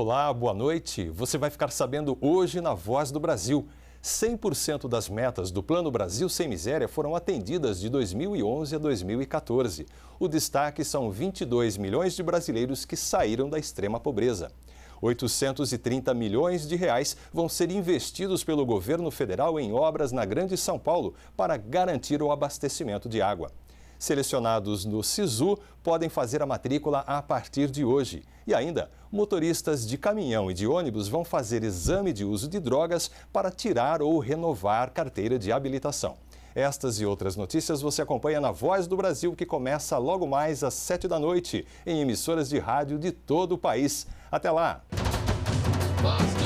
Olá, boa noite. Você vai ficar sabendo hoje na Voz do Brasil. 100% das metas do Plano Brasil Sem Miséria foram atendidas de 2011 a 2014. O destaque são 22 milhões de brasileiros que saíram da extrema pobreza. 830 milhões de reais vão ser investidos pelo governo federal em obras na Grande São Paulo para garantir o abastecimento de água. Selecionados no SISU podem fazer a matrícula a partir de hoje. E ainda, motoristas de caminhão e de ônibus vão fazer exame de uso de drogas para tirar ou renovar carteira de habilitação. Estas e outras notícias você acompanha na Voz do Brasil, que começa logo mais às 7 da noite, em emissoras de rádio de todo o país. Até lá! Nossa.